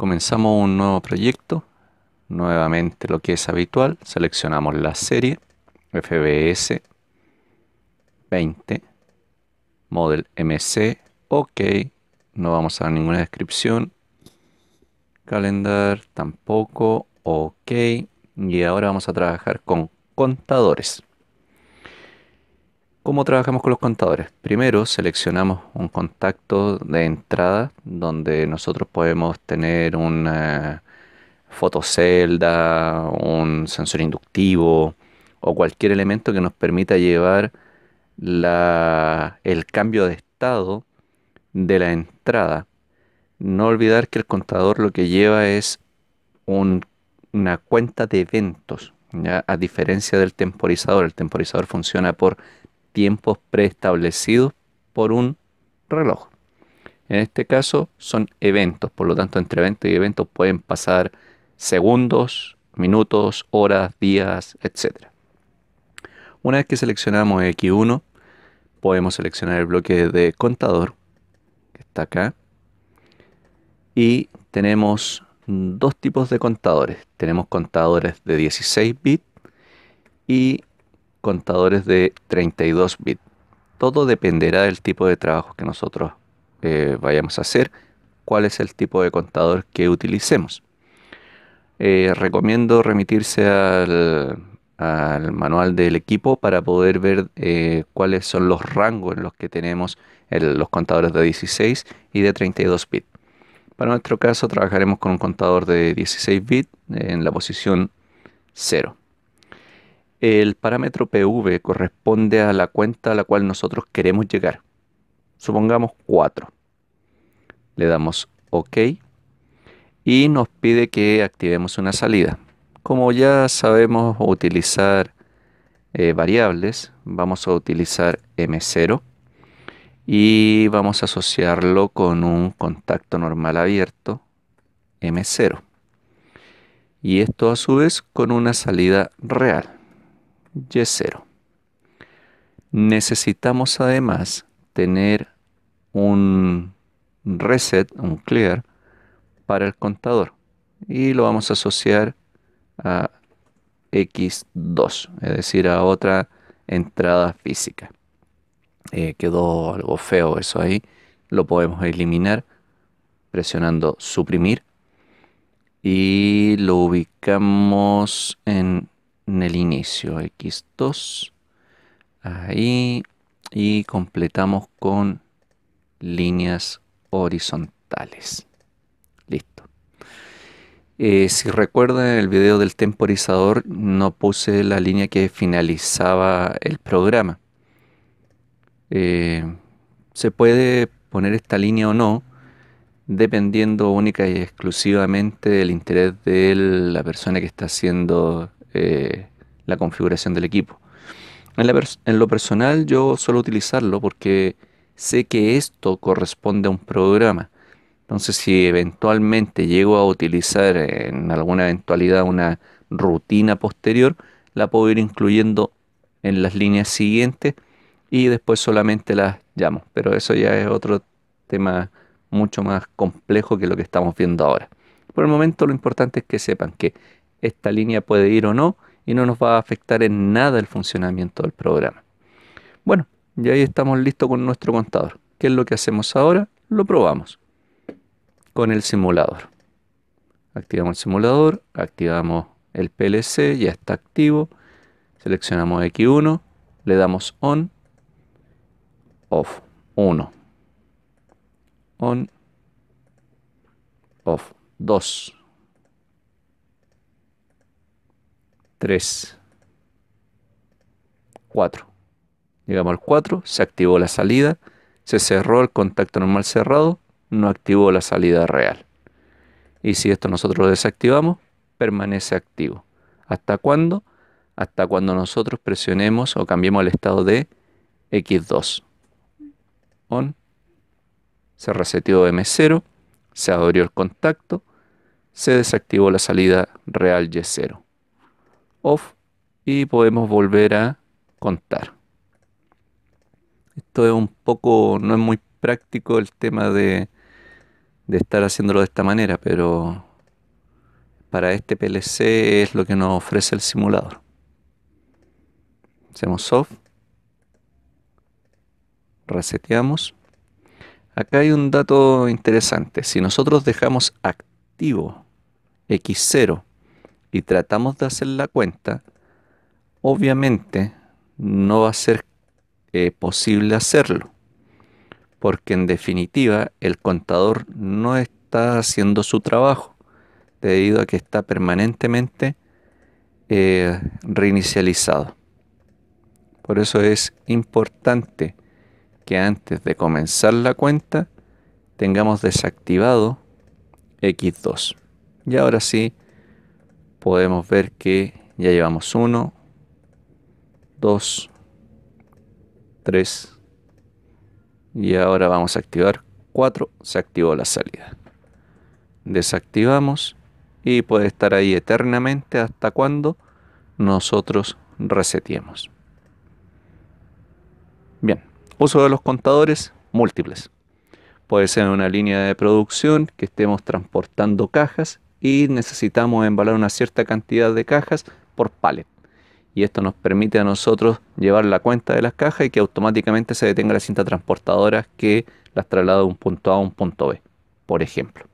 Comenzamos un nuevo proyecto, nuevamente lo que es habitual, seleccionamos la serie, FBS 20, Model MC, OK, no vamos a dar ninguna descripción, Calendar tampoco, OK, y ahora vamos a trabajar con contadores. ¿Cómo trabajamos con los contadores? Primero seleccionamos un contacto de entrada donde nosotros podemos tener una fotocelda, un sensor inductivo o cualquier elemento que nos permita llevar el cambio de estado de la entrada. No olvidar que el contador lo que lleva es una cuenta de eventos, a diferencia del temporizador. El temporizador funciona por tiempos preestablecidos por un reloj. En este caso son eventos, por lo tanto entre eventos y eventos pueden pasar segundos, minutos, horas, días, etc. Una vez que seleccionamos X1, podemos seleccionar el bloque de contador, que está acá, y tenemos dos tipos de contadores. Tenemos contadores de 16 bits y contadores de 32 bits. Todo dependerá del tipo de trabajo que nosotros eh, vayamos a hacer, cuál es el tipo de contador que utilicemos. Eh, recomiendo remitirse al, manual del equipo para poder ver eh, cuáles son los rangos en los que tenemos los contadores de 16 y de 32 bits. Para nuestro caso trabajaremos con un contador de 16 bits en la posición 0. El parámetro PV corresponde a la cuenta a la cual nosotros queremos llegar. Supongamos 4. Le damos OK y nos pide que activemos una salida. Como ya sabemos utilizar eh, variables, vamos a utilizar M0 y vamos a asociarlo con un contacto normal abierto M0 y esto a su vez con una salida real y 0 Necesitamos además tener un reset, un clear, para el contador. Y lo vamos a asociar a X2, es decir, a otra entrada física. Eh, quedó algo feo eso ahí. Lo podemos eliminar presionando suprimir. Y lo ubicamos en en el inicio, x2, ahí, y completamos con líneas horizontales. Listo. Eh, si recuerdan el video del temporizador no puse la línea que finalizaba el programa. Eh, se puede poner esta línea o no, dependiendo única y exclusivamente del interés de la persona que está haciendo eh, la configuración del equipo. En, en, lo personal yo suelo utilizarlo porque sé que esto corresponde a un programa. Entonces si eventualmente llego a utilizar en alguna eventualidad una rutina posterior, la puedo ir incluyendo en las líneas siguientes y después solamente las llamo. Pero eso ya es otro tema mucho más complejo que lo que estamos viendo ahora. Por el momento lo importante es que sepan que esta línea puede ir o no y no nos va a afectar en nada el funcionamiento del programa. Bueno, ya ahí estamos listos con nuestro contador. ¿Qué es lo que hacemos ahora? Lo probamos con el simulador. Activamos el simulador, activamos el PLC, ya está activo. Seleccionamos X1, le damos on, off, 1. On, off, 2. 3, 4. Llegamos al 4, se activó la salida, se cerró el contacto normal cerrado, no activó la salida real. Y si esto nosotros lo desactivamos, permanece activo. ¿Hasta cuándo? Hasta cuando nosotros presionemos o cambiemos el estado de X2. On. Se reseteó M0, se abrió el contacto, se desactivó la salida real Y0 off y podemos volver a contar. Esto es un poco, no es muy práctico el tema de, de estar haciéndolo de esta manera, pero para este PLC es lo que nos ofrece el simulador. Hacemos off, reseteamos. Acá hay un dato interesante. Si nosotros dejamos activo X0 y tratamos de hacer la cuenta, obviamente no va a ser eh, posible hacerlo, porque en definitiva el contador no está haciendo su trabajo, debido a que está permanentemente eh, reinicializado. Por eso es importante que antes de comenzar la cuenta tengamos desactivado X2. Y ahora sí, podemos ver que ya llevamos 1, 2, 3 y ahora vamos a activar 4, se activó la salida. Desactivamos y puede estar ahí eternamente hasta cuando nosotros resetemos. Bien, uso de los contadores múltiples. Puede ser una línea de producción que estemos transportando cajas y necesitamos embalar una cierta cantidad de cajas por pallet. Y esto nos permite a nosotros llevar la cuenta de las cajas y que automáticamente se detenga la cinta transportadora que las traslada de un punto A a un punto B, por ejemplo.